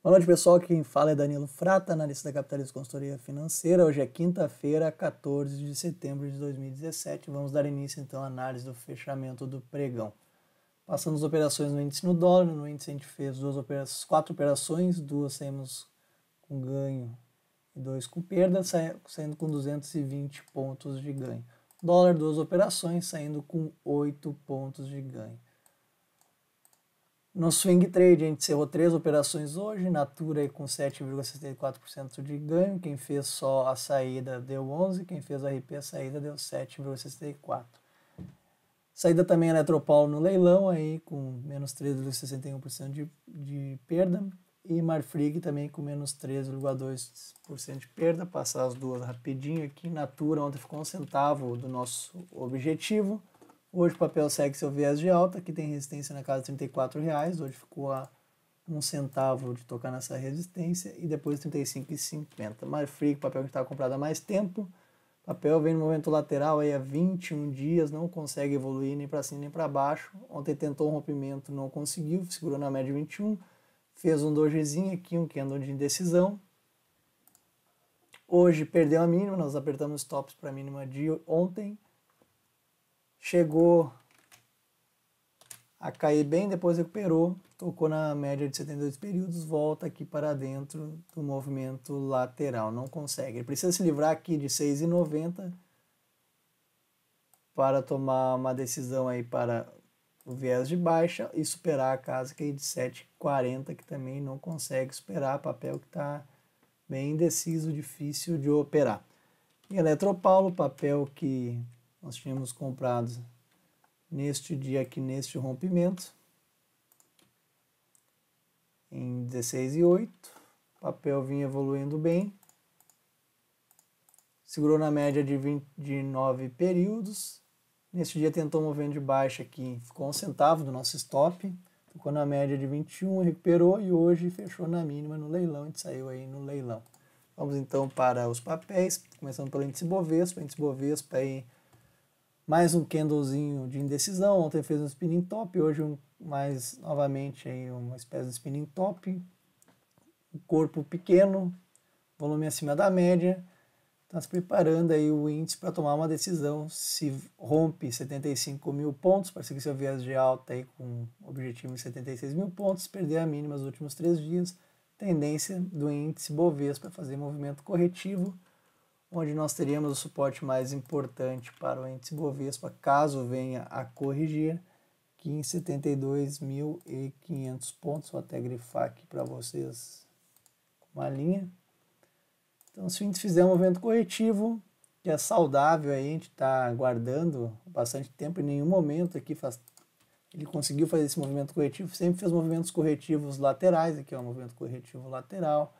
Boa noite, pessoal. Quem fala é Danilo Frata, analista da Capitalismo Consultoria Financeira. Hoje é quinta-feira, 14 de setembro de 2017. Vamos dar início, então, à análise do fechamento do pregão. Passando as operações no índice no dólar, no índice a gente fez duas operações, quatro operações, duas saímos com ganho e dois com perda, saindo com 220 pontos de ganho. Dólar, duas operações, saindo com 8 pontos de ganho. No swing trade, a gente encerrou três operações hoje, Natura com 7,64% de ganho, quem fez só a saída deu 11, quem fez a RP a saída deu 7,64%. Saída também Eletropaulo no leilão, aí com menos 3,61% de, de perda, e Marfrig também com menos 3,2% de perda, passar as duas rapidinho aqui, Natura ontem ficou um centavo do nosso objetivo, Hoje o papel segue seu viés de alta, que tem resistência na casa de R$ 34,00. Hoje ficou a um centavo de tocar nessa resistência e depois R$ 35,50. Marfrig, papel que está comprado há mais tempo. Papel vem no momento lateral aí há 21 dias, não consegue evoluir nem para cima nem para baixo. Ontem tentou um rompimento, não conseguiu, segurou na média 21. Fez um dojezinho aqui, um candle de indecisão. Hoje perdeu a mínima, nós apertamos tops para a mínima de ontem chegou a cair bem, depois recuperou, tocou na média de 72 períodos, volta aqui para dentro do movimento lateral, não consegue. Ele precisa se livrar aqui de 6,90 para tomar uma decisão aí para o viés de baixa e superar a casa que é de 7,40, que também não consegue superar, papel que está bem indeciso, difícil de operar. Em Eletropaulo, papel que nós tínhamos comprado neste dia aqui, neste rompimento, em 16,8. e O papel vinha evoluindo bem. Segurou na média de nove períodos. Neste dia tentou movendo de baixa aqui, ficou um centavo do nosso stop. Ficou na média de 21, recuperou e hoje fechou na mínima no leilão. A gente saiu aí no leilão. Vamos então para os papéis, começando pelo índice Bovespa. índice Bovespa aí mais um candlezinho de indecisão. Ontem fez um spinning top, hoje um, mais novamente aí uma espécie de spinning top. O corpo pequeno, volume acima da média. Está se preparando aí o índice para tomar uma decisão se rompe 75 mil pontos para seguir seu viés de alta aí com objetivo de 76 mil pontos, perder a mínima nos últimos três dias. Tendência do índice Bovespa fazer movimento corretivo onde nós teríamos o suporte mais importante para o índice Bovespa, caso venha a corrigir, que em 72.500 pontos, vou até grifar aqui para vocês uma linha. Então, se a gente fizer um movimento corretivo, que é saudável, aí, a gente está aguardando bastante tempo, em nenhum momento aqui faz... ele conseguiu fazer esse movimento corretivo, sempre fez movimentos corretivos laterais, aqui é um movimento corretivo lateral,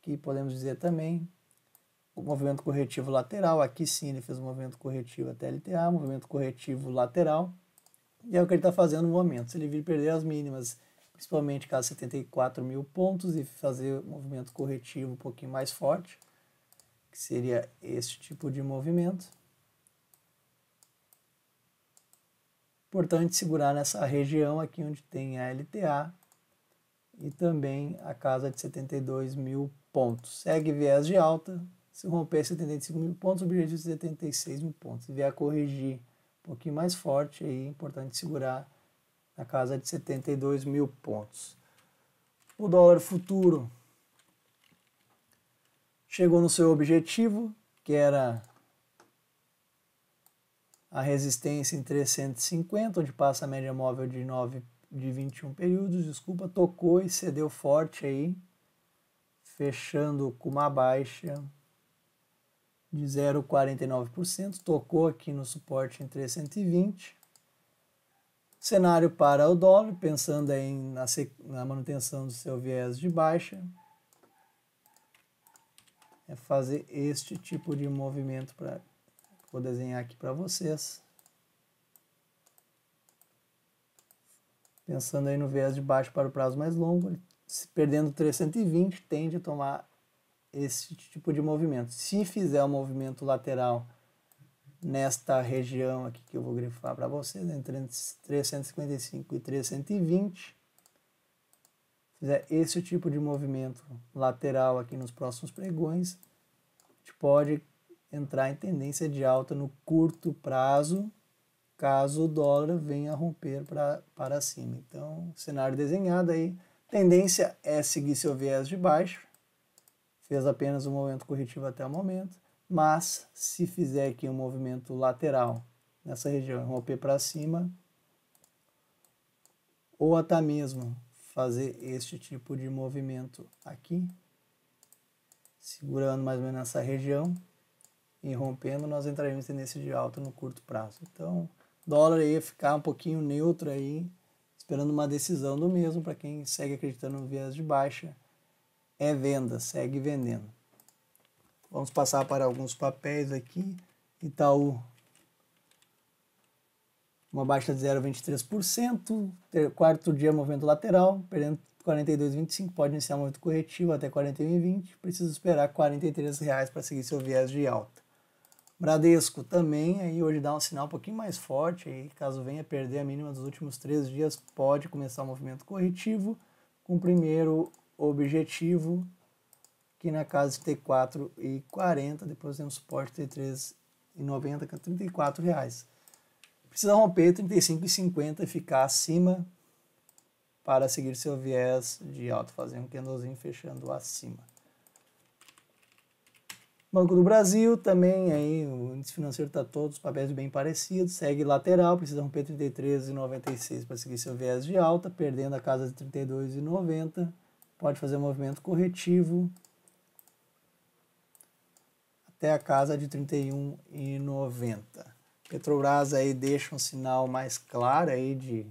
aqui podemos dizer também o movimento corretivo lateral, aqui sim ele fez o movimento corretivo até LTA, movimento corretivo lateral, e é o que ele está fazendo no momento. Se ele vir perder as mínimas, principalmente caso 74 mil pontos, e fazer o movimento corretivo um pouquinho mais forte, que seria esse tipo de movimento. Importante segurar nessa região aqui onde tem a LTA e também a casa de 72 mil pontos. Segue viés de alta, se romper 75 mil pontos, o objetivo de é 76 mil pontos. Se vier a corrigir um pouquinho mais forte, aí é importante segurar na casa de 72 mil pontos. O dólar futuro chegou no seu objetivo, que era a resistência em 350, onde passa a média móvel de 9 de 21 períodos, desculpa, tocou e cedeu forte aí, fechando com uma baixa de 0,49%, tocou aqui no suporte em 320. Cenário para o dólar, pensando aí na, na manutenção do seu viés de baixa, é fazer este tipo de movimento para vou desenhar aqui para vocês. Pensando aí no viés de baixo para o prazo mais longo, se perdendo 320, tende a tomar esse tipo de movimento. Se fizer o um movimento lateral nesta região aqui que eu vou grifar para vocês, entre 355 e 320, fizer esse tipo de movimento lateral aqui nos próximos pregões, a gente pode entrar em tendência de alta no curto prazo, caso o dólar venha romper pra, para cima. Então, cenário desenhado aí, tendência é seguir seu viés de baixo, fez apenas um movimento corretivo até o momento, mas se fizer aqui um movimento lateral nessa região, romper para cima, ou até mesmo fazer este tipo de movimento aqui, segurando mais ou menos nessa região, e rompendo, nós entraremos em tendência de alta no curto prazo. Então, dólar ia ficar um pouquinho neutro aí, esperando uma decisão do mesmo para quem segue acreditando no viés de baixa é venda, segue vendendo. Vamos passar para alguns papéis aqui. Itaú, uma baixa de 0,23%, quarto dia movimento lateral, perdendo 42,25, pode iniciar movimento corretivo até 41,20, precisa esperar R$ 43,00 para seguir seu viés de alta. Bradesco também, aí hoje dá um sinal um pouquinho mais forte, aí, caso venha perder a mínima dos últimos três dias, pode começar o um movimento corretivo, com o primeiro objetivo, que na casa de T4 e 40, depois tem um suporte T3 e 90, que é 34 reais. Precisa romper 35 e 50 e ficar acima para seguir seu viés de alto, fazer um candlezinho fechando acima. Banco do Brasil também, aí o índice financeiro está todos os papéis bem parecidos, segue lateral, precisa romper 33,96 para seguir seu viés de alta, perdendo a casa de 32,90 pode fazer movimento corretivo até a casa de 31,90. Petrobras aí deixa um sinal mais claro aí de,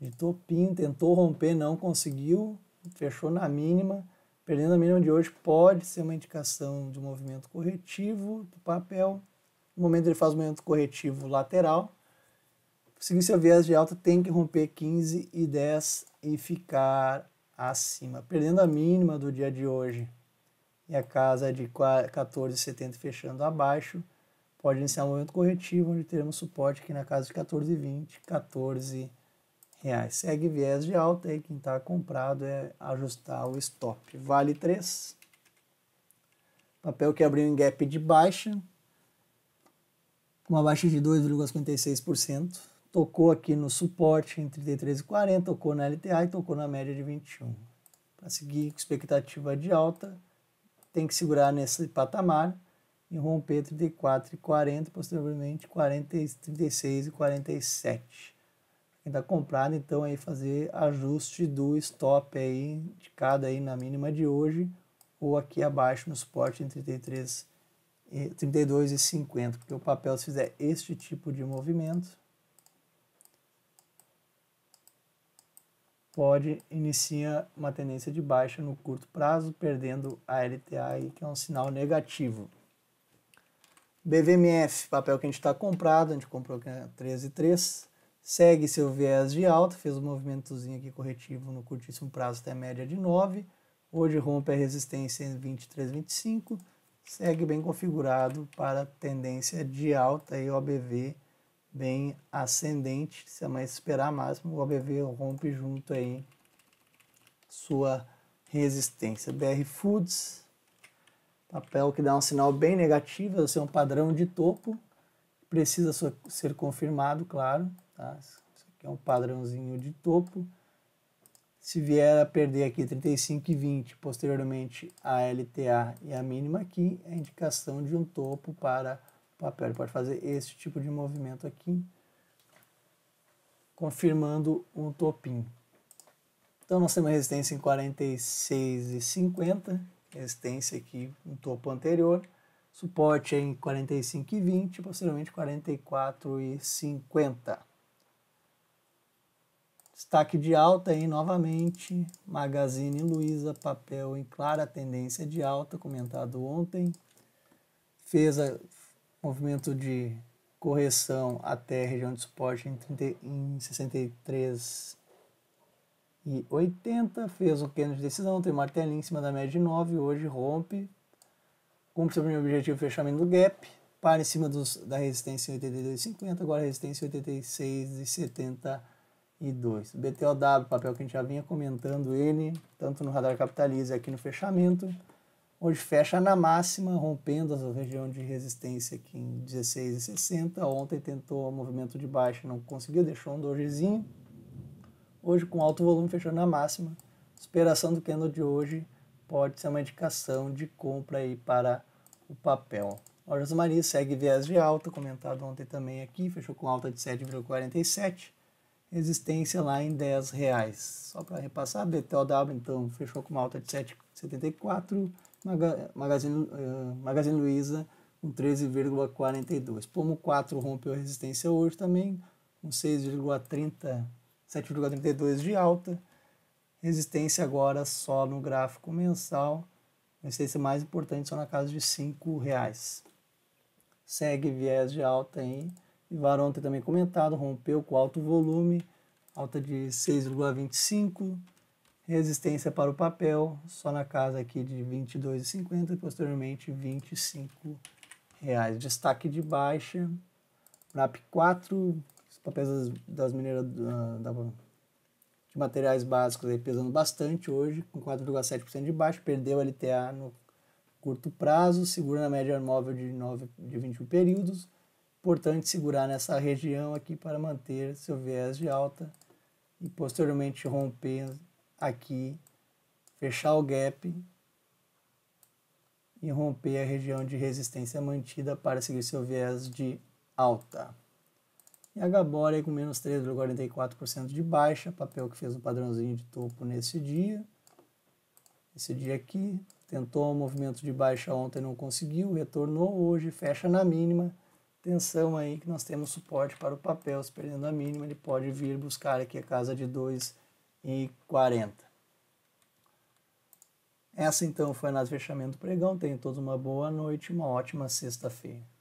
de topinho, tentou romper, não conseguiu, fechou na mínima. Perdendo a mínima de hoje pode ser uma indicação de um movimento corretivo do papel. No momento ele faz o um movimento corretivo lateral. Seguir seu viés de alta, tem que romper 15 e 10 e ficar acima, perdendo a mínima do dia de hoje. E a casa é de 14,70 fechando abaixo, pode iniciar um movimento corretivo, onde teremos suporte aqui na casa de 14,20, 14 reais. Segue viés de alta, aí quem está comprado é ajustar o stop. Vale 3. Papel que abriu em gap de baixa, com uma baixa de 2,56% tocou aqui no suporte em 33 e 40, tocou na LTA e tocou na média de 21. Para seguir com expectativa de alta, tem que segurar nesse patamar e romper 34 e 40, posteriormente 40, 36 e 47. Quem está comprado, então, aí fazer ajuste do stop aí, indicado aí na mínima de hoje, ou aqui abaixo no suporte em 33 e e porque o papel se fizer este tipo de movimento, pode, inicia uma tendência de baixa no curto prazo, perdendo a LTA, que é um sinal negativo. BVMF, papel que a gente está comprado, a gente comprou 13,3, é segue seu viés de alta, fez um movimentozinho aqui corretivo no curtíssimo prazo até média de 9, hoje rompe a resistência em 23,25, segue bem configurado para tendência de alta e OBV bem ascendente, se a é mais esperar máximo, o ABV rompe junto aí sua resistência. BR Foods, papel que dá um sinal bem negativo, esse é um padrão de topo, precisa ser confirmado, claro, tá? Isso aqui é um padrãozinho de topo. Se vier a perder aqui 35,20, e posteriormente a LTA e a mínima aqui, é indicação de um topo para papel. Ele pode fazer esse tipo de movimento aqui, confirmando um topinho. Então nós temos resistência em 46,50, resistência aqui no topo anterior, suporte em 45,20, posteriormente 44,50. Destaque de alta aí novamente, Magazine Luiza, papel em clara tendência de alta, comentado ontem. Fez a, movimento de correção até a região de suporte em, 30, em 63 e 80, fez o queno de decisão, tem martelinho em cima da média de 9, hoje rompe, cumpre seu primeiro objetivo, fechamento do gap, para em cima dos, da resistência em 82,50, agora resistência em 86,72. BTOW, papel que a gente já vinha comentando ele, tanto no Radar Capitalize aqui no fechamento, hoje fecha na máxima, rompendo a região de resistência aqui em 16,60. Ontem tentou movimento de baixa, não conseguiu, deixou um dojezinho. Hoje, com alto volume, fechando na máxima. Superação do candle de hoje pode ser uma indicação de compra aí para o papel. Lojas Maria segue viés de alta, comentado ontem também aqui, fechou com alta de 7,47, resistência lá em 10 reais. Só para repassar, BTOW então fechou com uma alta de 7,74, Magazine, uh, Magazine Luiza com 13,42. Pomo 4 rompeu a resistência hoje também, com 6,30, 7,32 de alta. Resistência agora só no gráfico mensal. Resistência mais importante só na casa de R$ reais. Segue viés de alta aí. Ivar ontem também comentado, rompeu com alto volume, alta de 6,25, resistência para o papel, só na casa aqui de R$ 22,50 e posteriormente R$ 25,00. Destaque de baixa, NAP 4, os papéis das, das mineiras da, de materiais básicos aí pesando bastante hoje, com 4,7% de baixa, perdeu a LTA no curto prazo, segura na média móvel de, 9, de 21 períodos. Importante segurar nessa região aqui para manter seu viés de alta e posteriormente romper aqui, fechar o gap e romper a região de resistência mantida para seguir seu viés de alta. E a Gabora aí com menos 3,44% de baixa, papel que fez um padrãozinho de topo nesse dia. Esse dia aqui, tentou um movimento de baixa ontem, não conseguiu, retornou hoje, fecha na mínima. Atenção aí que nós temos suporte para o papel, se perdendo a mínima, ele pode vir buscar aqui a casa de dois e 40. Essa então foi o nosso fechamento pregão. Tenham todos uma boa noite, uma ótima sexta-feira.